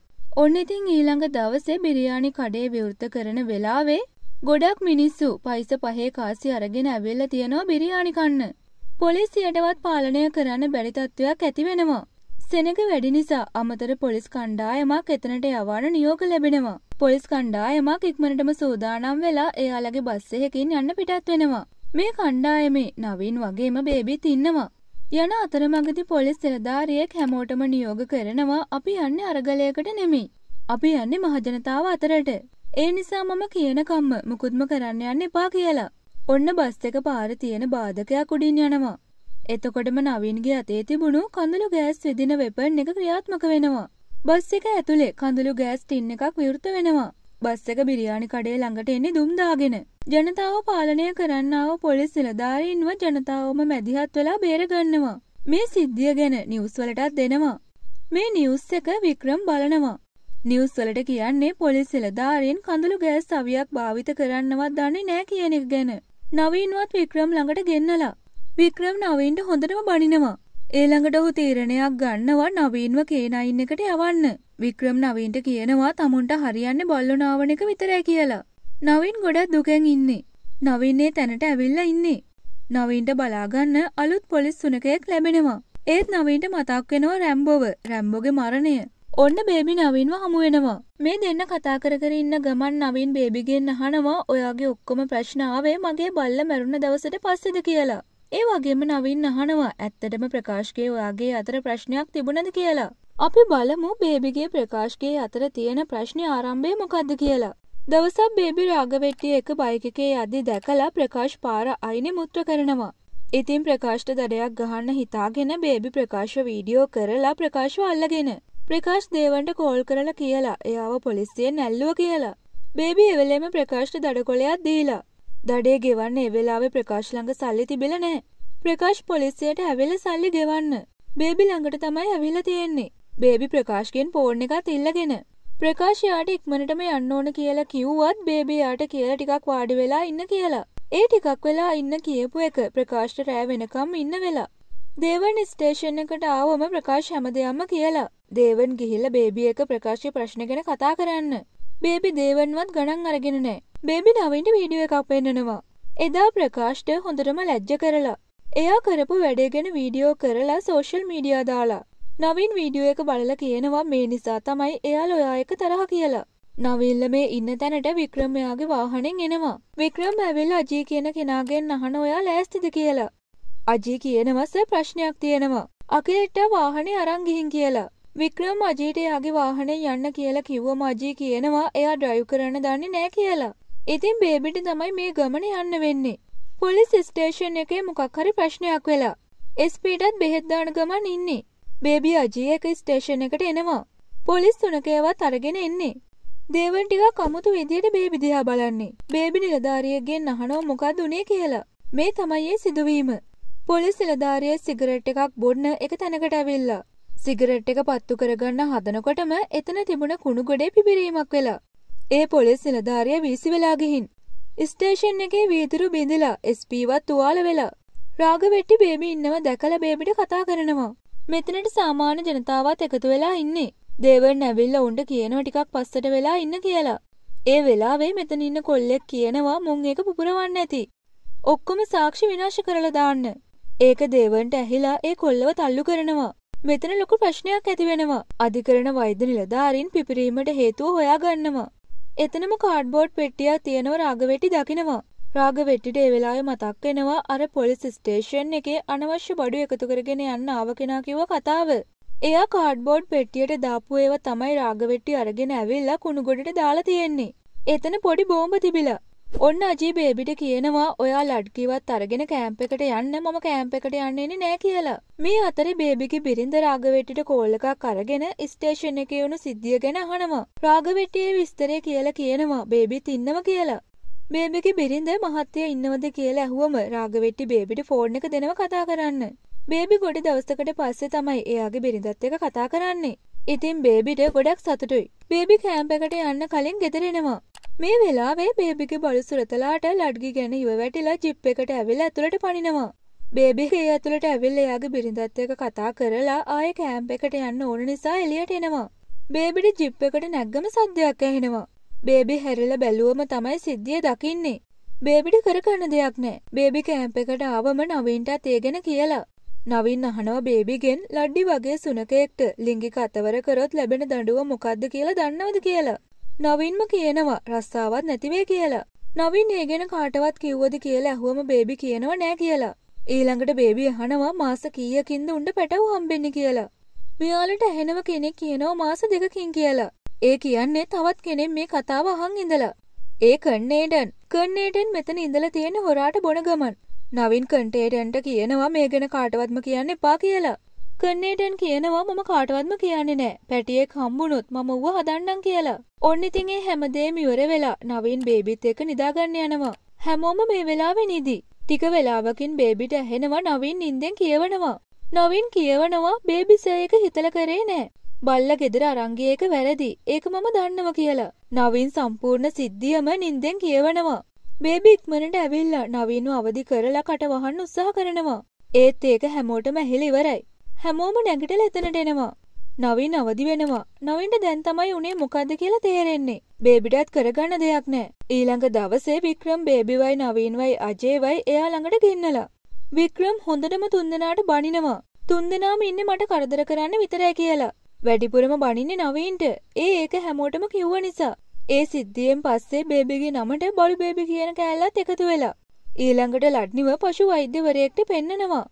A: ඔන්න ඉතින් ඊළඟ දවසේ බිරියානි කඩේ විවෘත කරන වෙලාවේ ගොඩක් මිනිස්සු පයිස පහේ කාසි අරගෙන ඇවිල්ලා තියෙනවා බිරියානි කන්න. පොලිසියටවත් පාලනය කරන්න බැරි තත්ත්වයක් ඇති වෙනවා. සෙනඟ වැඩි නිසා අමතර පොලිස් කණ්ඩායමක් එතනට යවන නියෝග ලැබෙනවා. පොලිස් කණ්ඩායමක් ඉක්මනටම සූදානම් වෙලා එයාලගේ බස් එකකින් යන්න පිටත් වෙනවා. මේ කණ්ඩායමේ නවීන් වගේම බේබිත් ඉන්නවා. යන අතරමඟදි පොලිස් සෙලධාරියෙක් හැමෝටම නියෝග කරනවා අපි යන්න අරගලයකට නෙමෙයි. අපි යන්නේ මහජනතාව අතරට. ඒ නිසා මම කියනකම්ම මුකුත්ම කරන්න යන්න එපා කියලා. ඔන්න බස් එක පාර තියෙන බාධකයක් උඩින් යනවා. එතකොටම නවීන්ගේ අතේ තිබුණු කඳුළු ගෑස් විදින වෙපන් එක ක්‍රියාත්මක වෙනවා. බස් එක ඇතුලේ කඳුළු ගෑස් ටින් එකක් විවෘත වෙනවා. බස්සක බිරියානි කඩේ ළඟට එන්නේ දුම්දාගෙන. ජනතාව පාලනය කරන්නාව පොලිස් නිලධාරීන්ව ජනතාවම මැදිහත් වෙලා බේරගන්නවා. මේ සිද්ධිය ගැන නිවස් වලටත් දෙනවා. මේ නිවස් එක වික්‍රම් බලනවා. නිවස් වලට කියන්නේ පොලිස් නිලධාරීන් කඳුළු ගෑස් සවියක් භාවිත කරන්නවත් දන්නේ නෑ කියන එක ගැන. නවීන්වත් වික්‍රම් ළඟට ගෙන්නලා. වික්‍රම් නවීන්ට හොඳටම බනිනවා. ඒ ළඟට ඔහු තීරණයක් ගන්නවා නවීන්ව කේනයින් එකට යවන්න. වික්‍රම් නවීන්ට කියනවා තමුන්ට හරියන්න බොල්ලු නාවන එක විතරයි කියලා. නවින් ගොඩක් දුකෙන් ඉන්නේ. නවින්නේ තැනට ඇවිල්ලා ඉන්නේ. නවීන්ට බලාගන්න අලුත් පොලිස් සුනකයෙක් ලැබෙනවා. ඒත් නවීන්ට මතක් වෙනවා රැම්බෝව, රැම්බෝගේ මරණය. ඔන්න බේබි නවීන්ව හමු වෙනවා. මේ දෙන්න කතා කර කර ඉන්න ගමන් නවීන් බේබිගෙන් අහනවා ඔයාගේ ඔක්කොම ප්‍රශ්න ආවේ මගේ බල්ල මැරුණ දවසට පස්සේද කියලා. ඒ වගේම නවීන් අහනවා ඇත්තටම ප්‍රකාශ්ගේ ඔයාගේ අතර ප්‍රශ්නයක් තිබුණද කියලා. අපි බලමු බේබිගේ ප්‍රකාශ්ගේ අතර තියෙන ප්‍රශ්නය ආරම්භය මොකක්ද කියලා. දවසක් බේබි රාගවෙට්ටිය එක බයිකකේ අදදි දැකලා ප්‍රකාශ් පාර අයිනෙ මුත්‍ර කරනවා. ඉතින් ප්‍රකාශ්ට දඩයක් ගහන්න හිතාගෙන බේබි ප්‍රකාශ වීඩියෝ කරලා ප්‍රකාශව අල්ලගෙන. ප්‍රකාශ් දේවන්ට කෝල් කරලා කියලා එයාව පොලිස්සියෙන් නැල්ලුව කියලා. බේබි එවලේම ප්‍රකාශ්ට දඩකොලයක් දීලා. දඩේ ගෙවන්න එවෙලාවේ ප්‍රකාශ් ළඟ සල්ලි තිබිල නෑ. ප්‍රකාශ් පොලිසියට ඇවිල සල්ලි ගෙවන්න. බේබි ළඟට තමයි ඇවිල්ල තියෙන්නේ. බේබි ප්‍රකාශ්ගෙන් පෝර්ණ එකත් ඉල්ලගෙන. ප්‍රකාශයාට ඉක්මනටම යන්න ඕන කියලා කිව්වත් බේබයාට කියලා ටිකක් වාඩි වෙලා ඉන්න කියලා. ඒ ටිකක් වෙලා ඉන්න කියපු එක ප්‍රකාශ්ට රෑ වෙනකම් ඉන්න වෙලා. දේවන් ස්ටේෂන් එකට ආවම ප්‍රකාශ හැම දෙයක්ම කියලා. දේවන් ගිහිල්ල බේබිය එක ප්‍රකාශය ප්‍රශ්න ගැන කතා කරන්න. බේබි දේවන්වත් ගණන් අරගෙන නෑ. බේබි නවින්ට වීඩියෝ එකක් පෙන්නනවා. එදා ප්‍රකාශ්ට හොඳටම ලැජ්ජ කරලා. එයා කරපු වැඩේ ගැන වීඩියෝ කරලා සෝෂල් මීඩියා දාලා. නවින් වීඩියෝ එක බලල කියනවා මේ නිසා තමයි එයා ලොයා එක තරහ කියලා. නවිල්ල මේ ඉන්න තැනට වික්‍රමයාගේ වාහනෙන් එනවා. වික්‍රම ඇවිල් අජී කියන කෙනාගෙන් අහන ඔයා ලෑස්තිද කියලා. අජී කියනවස ප්‍රශ්නයක් තියෙනවා. අකිලෙට්ට වාහනේ අරංගිහින් කියලා. වික්‍රම අජීට එයාගේ වාහනේ යන්න කියලා කිව්වම අජී කියනවා එයා ඩ්‍රයිව් කරන්න දන්නේ නෑ කියලා. ඉතින් බේබිට තමයි මේ ගමන යන්න වෙන්නේ. පොලිස් ස්ටේෂන් එකේ මොකක් හරි ප්‍රශ්නයක් වෙලා. එස්පීටත් බෙහෙත්දාන ගමන් ඉන්නේ. බේබි අජී එක ස්ටේෂන් එකට එනවා. පොලිස් තුනකයවත් අරගෙන එන්නේ. දේවන් ටිකක් අමුතු විදියට බේබි දිහා බලන්නේ. බේබි නිලධාරියගෙන් අහනෝ මොකක්ද උනේ කියලා. මේ තමයි ඒ සිදුවීම. පොලිස් නිලධාරිය සිගරට් එකක් බොන්න එක තැනකට ඇවිල්ලා. සිගරට් එක පත්තු කරගන්න හදනකොටම එතන තිබුණ කුණු ගොඩේ පිපිරීමක් වෙලා. ඒ පොලිස් නිලධාරිය වීසි වෙලා ගිහින්. ස්ටේෂන් එකේ වීදුරු බිඳලා එස්පීවත් තුවාල වෙලා. රාග වෙට්ටි බේබි ඉන්නව දැකලා බේබිට කතා කරනවා. මෙතනට සාමාන්‍ය ජනතාවත් එකතු වෙලා ඉන්නේ. දේවන් ඇවිල්ලා උන්ට කියනවා ටිකක් පස්සට වෙලා ඉන්න කියලා. ඒ වෙලාවේ මෙතන ඉන්න කොල්ලෙක් කියනවා මුන් ඒක පුපුරවන්න ඇති. ඔක්කොම සාක්ෂි විනාශ කරලා දාන්න. ඒක දේවන්ට ඇහිලා ඒ කොල්ලව තල්ලු කරනවා. මෙතන ලොකු ප්‍රශ්නයක් ඇති වෙනවා. අධිකරණ වෛද්‍ය නිලධාරීන් පිපිරීමට හේතුව හොයාගන්නවා. එතනම කාඩ්බෝඩ් පෙට්ටියක් තියෙනව රාගවැටි දකිනවා. රාගවෙට්ටිට ඒ වෙලාවේ මතක් වෙනවා අර පොලිස් ස්ටේෂන් එකේ අනවශ්‍ය බඩු එකතු කරගෙන යන්න ආව කෙනා කිව්ව කතාව. එයා කාඩ්බෝඩ් පෙට්ටියට දාපු ඒවා තමයි රාගවෙට්ටි අරගෙන ඇවිල්ලා කුණුගොඩට දාලා තියෙන්නේ. එතන පොඩි බෝම්බ තිබිලා. ඔන්න අජී බේබිට කියනවා ඔයා ලඩ්කිවත් අරගෙන කෑම්ප එකට යන්න මම කෑම්ප එකට යන්නේෙ නෑ කියලා. මේ අතර බේබිකි බිරිඳ රාගවෙට්ටිට කෝල්ලකක් අරගෙන ස්ටේෂන් එක වුණු සිද්ධිය ගැන අහනවා. රාගවෙට්ටියේ විස්තරය කියලා කියනවා බේබිත් ඉන්නම කියලා. බේබිගේ බිරිඳ මහත්තය ඉන්නවද කියලා ඇහුවම රාගවෙට්ටි බේබිට ෆෝර්න් එක දෙනව කතා කරන්න. බේබි ගොඩ දවස්තකට පස්සේ තමයි එයාගේ බිරිඳත් එක කතා කරන්නේ. ඉතින් බේබිට ගොඩක් සතුටුයි. බේබි කෑම්පකට යන්න කලින් ගෙදරෙනවා. මේ වෙලාවේ බේබිගේ බලු සුරතලාට ලඩ්ගි ගැන ඉවවැටිලා ජිප් එකට ඇවිල්ලා ඇතුළට පනිනවා. බේබිගේ ඇතුළට ඇවිල්ල එයාගේ බිරිඳත් එක කතා කරලා ආය කෑම්ප එකට යන්න ඕන නිසා එලියට එනවා. බේබිට ජිප් එකට නැග්ගම සද්දයක් ඇහෙනවා. බේබි හැරිල බැලුවම තමයි සිද්ධිය දකින්නේ. බේබිට කරගන්න දෙයක් නෑ. බේබි කෑම්ප එකට ආවම නවීන්ටත් ඒ ගැන කියලා. නවින් අහනවා බේබිගෙන් ලඩ්ඩි වගේ සුනකෙක්ට ලිංගික අතවර කරොත් ලැබෙන දඬුව මොකද්ද කියලා දන්නවද කියලා. නවින්ම කියනවා රස්සාවත් නැතිවේ කියලා. නවින් ඒ ගැන කාටවත් කිව්වද කියලා ඇහුවම බේබි කියනවා නෑ කියලා. ඊළඟට බේබි අහනවා මාස කීයකින්ද උණ්ඩ පැටව් හම්බෙන්නේ කියලා. මෙයාලට ඇහෙනව කෙනෙක් කියනවා මාස දෙකකින් කියලා. ඒ කියන්නේ තවත් කෙනෙක් මේ කතාව අහන් ඉඳලා. ඒ කන්නේඩන් කන්නේඩන් මෙතන ඉඳලා තියෙන හොරාට බොන ගමන්. නවින් කන්ටේඩන්ට කියනවා මේ ගැන කාටවත්ම කියන්න එපා කියලා. කන්නේඩන් කියනවා මම කාටවත්ම කියන්නේ නෑ පැටියෙක් හම්බුණොත් මම ඌව හදන්නම් කියලා. ඔන්න ඉතින් ඒ හැමදේම ඉවර වෙලා නවින් බේබිත් එක්ක නිදාගන්න යනවා. හැමෝම මේ වෙලාවේ නිදි. ටික වෙලාවකින් බේබිට ඇහෙනවා නවින් නිින්දෙන් කියවනවා. නවින් කියවනවා බේබි සර් එක හිතලා කරේ නෑ. බල්ල ගෙදර අරංගියක වැරදි ඒක මම දන්නව කියලා. නවින් සම්පූර්ණ සිද්ධියම නින්දෙන් කියවනවා. බේබි ඉක්මනට ඇවිල්ලා නවීනු අවදි කරලා කටවහන්න උත්සාහ කරනවා. ඒත් ඒක හැමෝටම ඇහිලා ඉවරයි. හැමෝම නැගිටලා එතනට එනවා. නවීන් අවදි වෙනවා. නවීන්ට දැන් තමයි උනේ මොකද්ද කියලා තේරෙන්නේ. බේබිටත් කරගන්න දෙයක් නැහැ. ඊළඟ දවසේ වික්‍රම් බේබිවයි නවීන්වයි අජේවයි එයා ළඟට ගෙන්නලා. වික්‍රම් හොඳටම තුන්දෙනාට බනිනවා. තුන්දෙනාම ඉන්නේ මට කරදර කරන්න විතරයි කියලා. වැඩිපුරම බනින්නේ නවීන්ට ඒ ඒක හැමෝටම කිව්ව නිසා. ඒ සිද්ධියෙන් පස්සේ බේබිගේ නමට බොලි බේබි කියන කෑල්ලත් එකතු වෙලා. ඊළඟට ලඩ්නිව පශු වෛද්‍යවරයෙක්ට පෙන්නනවා.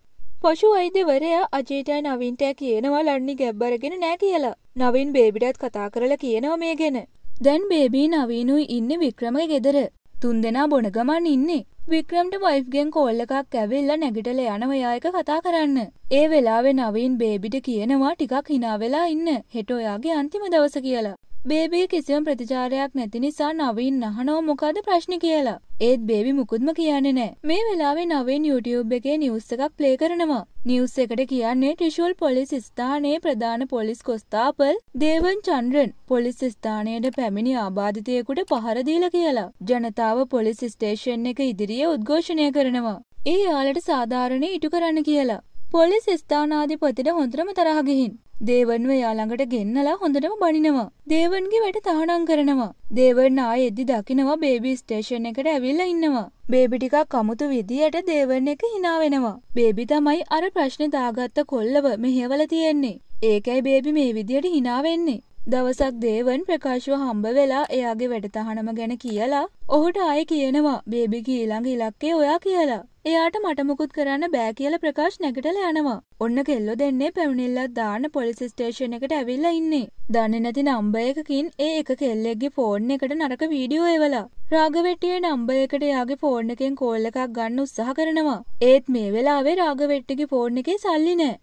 A: පශු වෛද්‍යවරයා අජේටයි නවින්ටය කියනවා ලඩ්නි ගැබ්බරගෙන නෑ කියලා. නවින් බේබිටත් කතා කරලා කියනවා මේ ගැන. දැන් බේබී නවීනුයි ඉන්න වික්‍රමගේ ගෙදර. තුන්දෙනා බොන ගමන් ඉන්නේ. වික්‍රම්ට වයිෆ්ගෙන් කෝල් එකක් ඇවිල්ලා නැගිටල යන ඔයායක කතා කරන්න. ඒ වෙලාවෙ නවීන් බේබිට කියනවා ටිකක් හිනා වෙලා ඉන්න හෙට ඔයාගේ අන්තිම දවස කියලා. බේබී කිසිම ප්‍රතිචාරයක් නැති නිසා නවීන් අහනෝ මොකද ප්‍රශ්න කියලා. ඒත් බේබි මුකුත්ම කියන්නේ නෑ. මේ වෙලාවේ නවීන් YouTube එකේ නිවුස් එකක් ප්ලේ කරනවා. නිවුස් එකට කියන්නේ ට්‍රිෂූල් පොලිස් ස්ථානයේ ප්‍රධාන පොලිස් කොස්තාපල් දේවන් චන්ද්‍රන් පොලිස් ස්ථානයට පැමිණි ආබාධිතයෙකුට පහර දීලා කියලා. ජනතාව පොලිස් ස්ටේෂන් එක ඉදිරියේ උද්ඝෝෂණය කරනවා. ඒ යාලට සාධාරණේ ඉටු කරන්න කියලා. පොලිස් ස්ථානාධිපතිට හොඳටම තරහ ගිහින් දේවන්ව යාළඟට ගෙන්නලා හොඳටම බනිනවා. දේවන්ගේ වැට තහනම් කරනවා. දේවන් ආය එද්දි දකිනවා බේබි ස්ටේෂන් එකට ඇවිල්ලා ඉන්නවා. බේබි ටිකක් අමුතු විදියට දේවන් එක hina වෙනවා. බේබි තමයි අර ප්‍රශ්නේ දාගත්ත කොල්ලව මෙහෙවල තියෙන්නේ. ඒකයි බේබි මේ විදියට hina වෙන්නේ. දවසක් දේවන් ප්‍රකාශව හම්බ වෙලා එයාගේ වැඩ තහනම ගැන කියලා ඔහුට ආයෙ කියනවා බේබිගේ ඊළඟ ඉලක්කය ඔයා කියලා. එයාට මට මුකුත් කරන්න බෑ කියලා ප්‍රකාශ් නැගටලා යනවා. ඔන්න කෙල්ලෝ දෙන්නේ පැමිණිල්ලක් දාන්න පොලිස් ස්ටේෂන් එකට ඇවිල්ලා ඉන්නේ. දන්නේ නැති නම්බර් එකකින් ඒ එක කෙල්ලෙක්ගේ ෆෝන් එකට නරක වීඩියෝ එවලා. රාගවෙට්ටියේ නම්බයකට යාගේ ෆෝර්න එකෙන් කෝල්ල එකක් ගන්න උත්සාහ කරනවා. ඒත් මේ වෙලාවේ රාගවෙට්ටිගේ ෆෝර්න එකේ සල්ලි නෑ.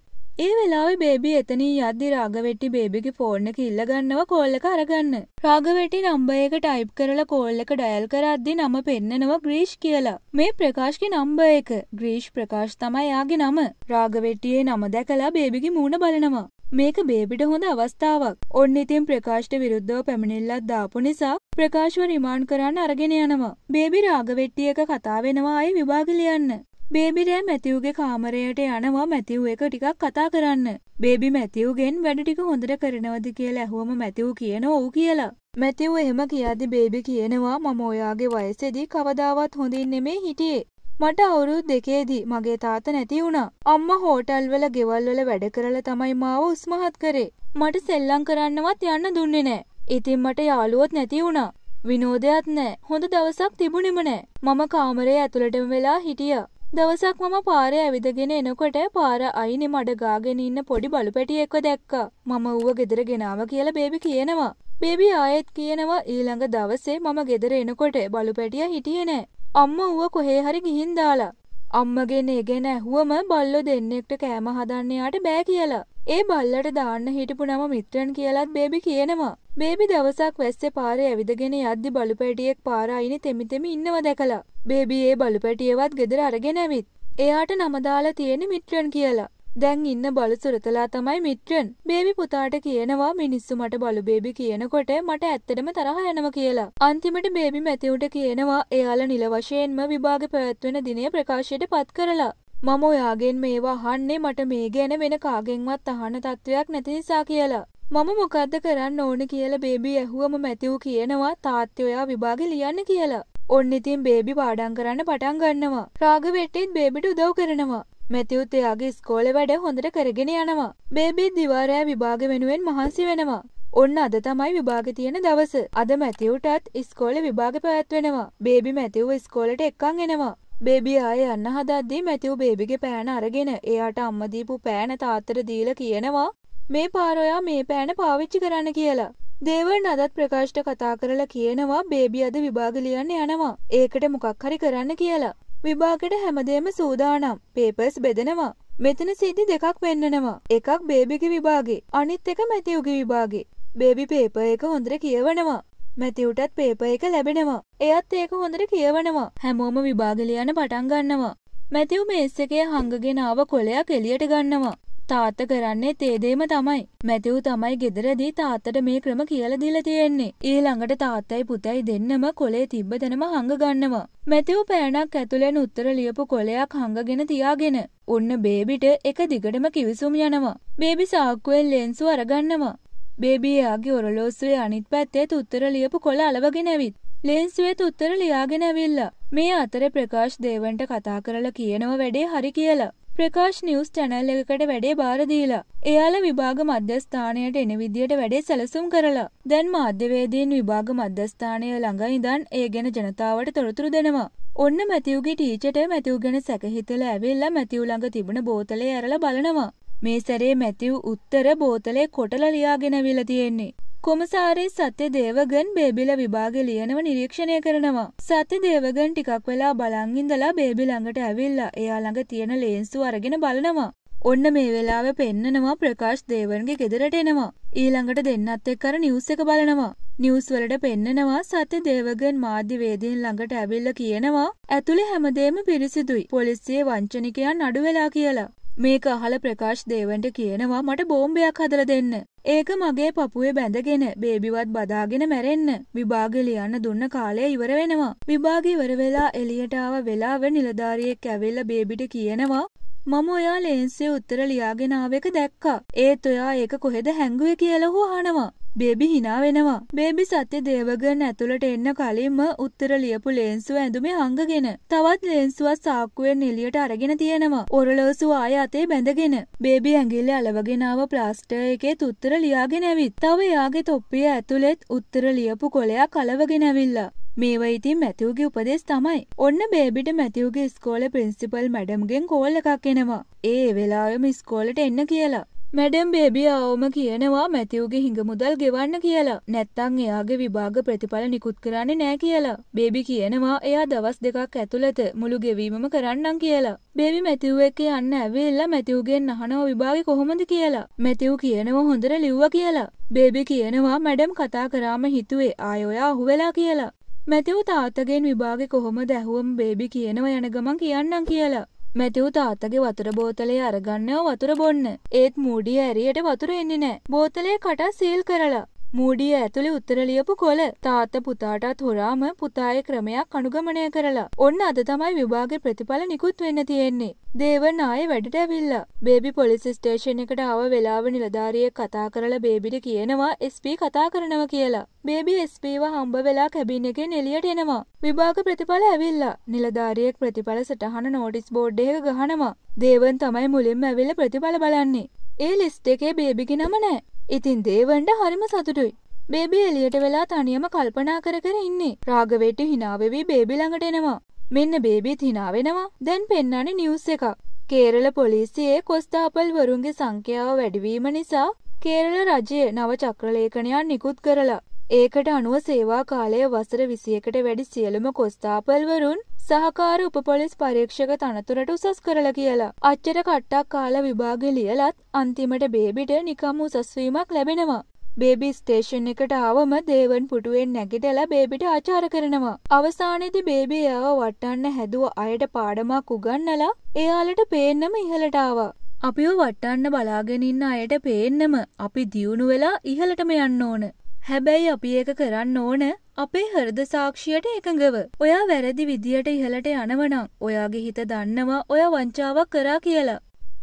A: ඒ වෙලාවේ බේබි එතනී යද්දි රාගවෙට්ටි බේබිගේ ෆෝර්න එක ඉල්ලගන්නව කෝල්ලක අරගන්න. රාගවෙටි නම්බය එක ටයිප් කරලා කෝල්ලක ඩයල් කරද්දි නම පෙන්නනවා ග්‍රීෂ් කියලා. මේ ප්‍රකාශ්කි නම්බය එක ග්‍රීෂ් ප්‍රකාශ් තමයි යාගේ නම. රාගවෙට්ටියේ නම දැකලා බේබිගේ මූුණ බලනවා. මේක බේබිට හොඳ අවස්ථාවක්. ඔන්න ඉතින් ප්‍රකාශ්ට විරුද්ධව පැමිණිල්ලත් දාපු නිසා ප්‍රකාශ්ව රිමාන්ඩ් කරන්න අරගෙන යනවා. බේබි රාගවෙට්ටිය එක කතා වෙනවා අයි විභාගලියන්න. බේබිරෑ මැතිව්ගේ කාමරයට යනවා මැතිව් එක ටිකක් කතා කරන්න. බේබි මැතිව්ගෙන් වැඩ ටික හොඳට කරනවද කියලා ඇහුවම මැතිව් කියන ඔව් කියලා. මැතිව් එහෙම කියද්දි බේබි කියනවා මම ඔයාගේ වයසේදී කවදාවත් හොඳින් නෙමේ හිටියේ. මට අවුරුදු දෙකේදී මගේ තාත නැති වුණා. අම්මා හෝටල්වල ගෙවල්වල වැඩ කරලා තමයි මාව උස්මහත් කරේ. මට සෙල්ලම් කරන්නවත් යන්න දුන්නේ නෑ. ඉතින් මට යාළුවොත් නැති වුණා. විනෝදයක් නෑ. හොඳ දවසක් තිබුණෙම නෑ. මම කාමරේ ඇතුළටම වෙලා හිටියා. දවසක් මම පාර ඇවිදගෙන එනකොට පාර අයිනෙ මඩ ගාගෙන ඉන්න පොඩි බලු පැටියෙක්ව දැක්කා. මම ඌව ගෙදර ගෙනාව කියලා බේබි කියනවා. බේබි ආයෙත් කියනවා ඊළඟ දවසේ මම ගෙදර එනකොට බලු පැටියා හිටියේ නෑ. අම්මා ඌව කොහේ හරි ගිහින් දාලා. අම්මගෙන ඒගෙන ඇහුවම බල්ලො දෙන්නෙක්ට කෑම හදන්නයාට බෑ කියලා. ඒ බල්ලට දාන්න හිටපු නම මිත්‍රන් කියලත් බේබි කියනවා. බේබි දවසක් වැස්සේ පාරේ ඇවිදගෙන යද්දි බලුපැටියෙක් පාර අයින තෙමිතෙම ඉන්නව දැකලා. බේබි ඒ බලුපැටියවත් ගෙදර අරගෙන ඇවිත්. එයාට නමදාලා තියෙන මිත්‍රන් කියලා. දැන් ඉන්න බලු සුරතලා තමයි මිත්‍රන්. බේබි පුතාට කියනවා මිනිස්සු මට බලු බේබි කියනකොට මට ඇත්තටම තරහ යනවා කියලා. අන්තිමට බේබි මැතිව්ට කියනවා එයාලා නිල වශයෙන්ම විභාග පැවැත්වෙන දිනය ප්‍රකාශයට පත් කරලා. මම ඔයාගෙන් මේවා අහන්නේ මට මේ ගැන වෙන කාගෙන්වත් අහන්න තත්ත්වයක් නැති නිසා කියලා. මම මොකක්ද කරන්න ඕන කියල බේබී ඇහුවම මැතිව් කියනවා තාත්්‍යඔයා විභාග ලියන්න කියලා. ඔන්න ඉතින් බේබි පාඩන් කරන්න පටන් ගන්නවා. රාගවෙට්ටෙත් බේබිට උදව් කරනවා. මැතිවුත්තයාගේ ස්කෝල වැඩ හොඳට කරගෙන යනවා. බේබී දිවාරෑ විභාග වෙනුවෙන් මහන්සි වෙනවා. ඔන්න අද තමයි විභාග තියෙන දවස. අද මැතිවුටත් ඉස්කෝල විභාග පැවැත්වෙනවා. බේබි මැතිව් ඉස්කෝලට එක්කන් එනවා. බේබි ආය යන්න හදද්දී මැතිව් බේබිගේ පෑන අරගෙන එයාට අම්ම දීපු පෑන තාත්තට දීලා කියනවා මේ පාරෝයා මේ පෑන පාවිච්චි කරන්න කියලා. දේවල් නදත් ප්‍රකාශ්ට කතා කරලා කියනවා බේබි අද විභාග ලියන්න යනවා. ඒකට මොකක් හරි කරන්න කියලා. විභාගෙට හැමදේම සූදානම් පේපර්ස් බෙදෙනවා. මෙතන සිද්ධි දෙකක් වෙන්නනවා. එකක් බේබිගේ විභාගේ අනිත් එක මැතිව්ගේ විභාගේ. බේබි පේපර් එක හොඳට කියවනවා. මැතිව්ටත් පේපර් එක ලැබෙනවා. එයත් ඒක හොඳට කියවනවා. හැමෝම විභාග ලියන්න පටන් ගන්නවා. මැතිව් මේස් එකේ හංගගෙන ආව කොලයක් එළියට ගන්නවා. තාත්ත කරන්නේ තේදේම තමයි. මැතිව් තමයි ගෙදරදී තාත්තට මේ ක්‍රම කියල දිල තියෙන්නේ. ඒ ළඟට තාත්තයි පුතයි දෙන්නම කොලේ තිබ්බ දැනම හඟගන්නවා. මැතිව් පෑනක් ඇතුළෙන් උත්තර ලියපු කොලයක් හඟගෙන තියාගෙන. ඔන්න බේබිට එක දිගටම කිවිසුම් යනවා. බේබි සාක්කුවෙන් ලෙන්සු අරගන්නවා. බේබියයාගේ ඔරලෝස්වේ අනිත් පැත්තෙත් උත්තර ලියපු කොල අලවගෙන ඇවිත්. ලෙන්සුවෙත් උත්තර ලියාගෙන ඇවිල්ලා. මේ අතර ප්‍රකාශ් දේවන්ට කතා කරලා කියනව වැඩේ හරි කියලා. ප්‍රකාශ් නිවස් චැනල් එකකට වැඩේ බාරදීලා. එයාල විභාග මධ්‍යස්ථානයට එන විදියට වැඩේ සැලසුම් කරලා. දැන් මාධ්‍යවේදීන් විභාග මධ්‍යස්ථානය ළඟ ඉඳන් ඒ ගැන ජනතාවට තොරතුරු දෙනවා. ඔන්න මැතිවගේ ටීචට මැතිව් ගැන සැකහිතල ඇවිල්ලා මැතිව් ළඟ තිබුණ බෝතලේ ඇරලා බලනවා. මේ සැරේ මැතිව් උත්තර බෝතලේ කොටල ලියාගෙනවිල තියෙන්නේ. කොමසාරේ සත්‍ය දේවගන් බේබිල විභාග ලියනව නිරීක්ෂණය කරනවා. සත්‍ය දේවගන් ටිකක් වෙලා බලන් ඉඳලා බේබි ළඟට ඇවිල්ලා එයා ළඟ තියෙන ලේන්සු අරගෙන බලනවා. ඔන්න මේ වෙලාවේ පෙන්නනවා ප්‍රකාශ් දේවන්ගේ ගෙදරට එනවා. ඊළඟට දෙන්නත් එක්ක අර නිවුස් එක බලනවා. නිවුස් වලට පෙන්නනවා සත්‍ය දේවගන් මාධ්‍ය වේදීන් ළඟට ඇවිල්ලා කියනවා ඇතුලේ හැමදේම පිරිසිදුයි. පොලිසිය වංචනිකයන් අඩු වෙලා කියලා. මේක අහල ප්‍රකාශ් දේවන්ට කියනවා මට බෝම්බයක් හදලා දෙන්න. ඒක මගේ පපුුවේ බැඳගෙන බේබිවත් බදාගෙන මැරෙන්න විභාග ලියන්න දුන්න කාලය ඉවර වෙනවා. විභාග ඉවර වෙලා එලියට ආව වෙලාව නිලධාරියෙක් ඇවිල්ලා බේබිට කියනවා මම ඔයා ලේන්සේ උත්තර ලියාගෙන ආවෙක දැක්කා. ඒත් ඔයා ඒක කොහෙද හැංගුවේ කියලා හෝ අහනවා. බේබි හිනා වෙනවා. බේබි සත්‍ය දේවගන් ඇතුළට එන්න කලින්ම උත්තර ලියපු ලේන්සුව ඇඳුමේ හංගගෙන. තවත් ලේන්සුවක් සාක්කුවෙන් එළියට අරගෙන තියෙනවා. ඔරලෝසුව ආය අතේ බැඳගෙන. බේබි ඇඟිල්ල අලවගෙන ආව ප්ලාස්ටර් එකේ උත්තර ලියාගෙන ඇවිත්. තව එයාගේ තොප්පිය ඇතුළෙත් උත්තර ලියපු කොලයක් අලවගෙන ඇවිල්ලා. මේවා ඉතින් මැතිවගේ උපදෙස් තමයි. ඔන්න බේබිට මැතිවගේ ස්කෝල ප්‍රින්සිපල් මැඩම්ගෙන් කෝල් එකක් එනවා. ඒ වෙලාවෙම ස්කෝලට එන්න කියලා. මැඩම් බේබි අවම කියනවා මැතිවගේ හිඟ මුදල් ගෙවන්න කියලා. නැත්තං එයාගේ විභාග ප්‍රතිඵල නිකුත් කරන්නේ නෑ කියලා. බේබි කියනවා එයා දවස් දෙකක් ඇතුළත මුළු ගෙවීමම කරන්නම් කියලා. බේබි මැතිව් එක්ක යන්න ඇවිල්ලා මැතිවගෙන් අහනව විභාගේ කොහොමද කියලා. මැතිව් කියනවා හොඳට ලිව්වා කියලා. බේබි කියනවා මැඩම් කතා කරාම හිතුවේ ආය ඔයා අහුවෙලා කියලා. මැතිව් තාත්තගෙන් විභාගෙ කොහොම දැහුවම් බේබි කියනව යන ගමන් කියන්නම් කියලා. මැතිව් තාත්තගේ වතුර බෝතලේ අරගන්නව වතුර බොන්න. ඒත් මූඩිය ඇරියට වතුර එන්නේ නෑ. බෝතලේ කට සීල් කරලා. මූඩිය ඇතුළේ උත්තර ලියපු කොල තාත්ත පුතාටත් හොරාම පුතාය ක්‍රමයක් අනුගමනය කරලා ඔන්න අද තමයි විභාග ප්‍රතිඵල නිකුත් වෙන්න තියෙන්නේ දේවන් ආයේ වැඩට ඇවිල්ලා බේබි පොලිස් ස්ටේෂන් එකට ආව වෙලාව නිලධාරියෙක් කතා කරලා බේබිට කියනවා SP කතා කරනවා කියලා බේබි ස්පීව හම්බ වෙලා කැබින් එකෙන් එලියට එනවා. විභාග ප්‍රතිඵල ඇවිල්ලා. නිලධාරියෙක් ප්‍රතිඵල සටහන නෝටිස් බෝඩ් එක ගහනවා. දේවන් තමයි මුලින්ම ඇවිල්ලා ප්‍රතිඵල බලන්නේ. ඒ ලිස්ට් එකේ බේබිගේ නම නැහැ. ඉතින් දේවන්ඩ හරිම සතුටුයි. බේබි එලියට වෙලා තනියම කල්පනා කර කර ඉන්නේ රාගවෙට හිනාවවී බේබි ළඟට එනවා. මෙන්න බේබිත් හිනාවෙනවා දැන් පෙන්න්නන නිවස් එකක්. කේරල පොලිසියේ කොස්ථාපල් වරුන්ගේ සංඛ්‍යාව වැඩිවීම නිසා කේරල රජයේ නව චක්‍රලේඛනයක් නිකුත් කරලා ඒකට අනුව සේවා කාලය වසර විසියකට වැඩි සියලුම කොස්ථාපල්වරුන් සහකාර උපපොලිස් පරීක්ෂක තනතුරට උසස් කරලා කියලා. අච්චර කට්ටක් කාල විභාග ලියලත් අන්තිමට බේබිට නිකම් උසස්වීමක් ලැබෙනවා. බේබි ස්ටේෂන් එකට ආවම දේවන් පුටුවෙන් නැගිටලා බේබිට ආචාර කරනවා. අවසානයේදී බේබි එයාව වටන්න හැදුව අයට පාඩමක් උගන්නලා එයාලට පේන්නම ඉහළට ආවා. අපිව වටන්න බලාගෙන ඉන්න අයට පේන්නම අපි දියුණු වෙලා ඉහළටම යන්න ඕන. හැබැයි අපි ඒක කරන්න ඕන අපේ හරද සාක්ෂියට එකඟව. ඔයා වැරදි විදියට ඉහලට යනවනම් ඔයාගේ හිත දන්නවා ඔය වංචාවක් කරා කියලා.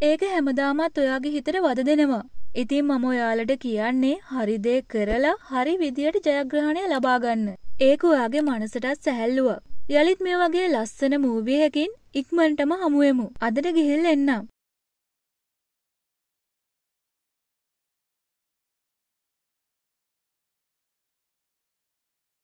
A: ඒක හැමදාමත් ඔයාගේ හිතට වද දෙනවා. ඉතින් මම ඔයාලට කියන්නේ හරිදේ කරලා හරි විදියට ජයග්‍රහණය ලබාගන්න. ඒක ඔයාගේ මනසටත් සැහැල්ලුව. යළිත් මේ වගේ ලස්සන මූවියකින් ඉක්මන්ටම හමුවමු. අදට ගිහිල් එන්නම්.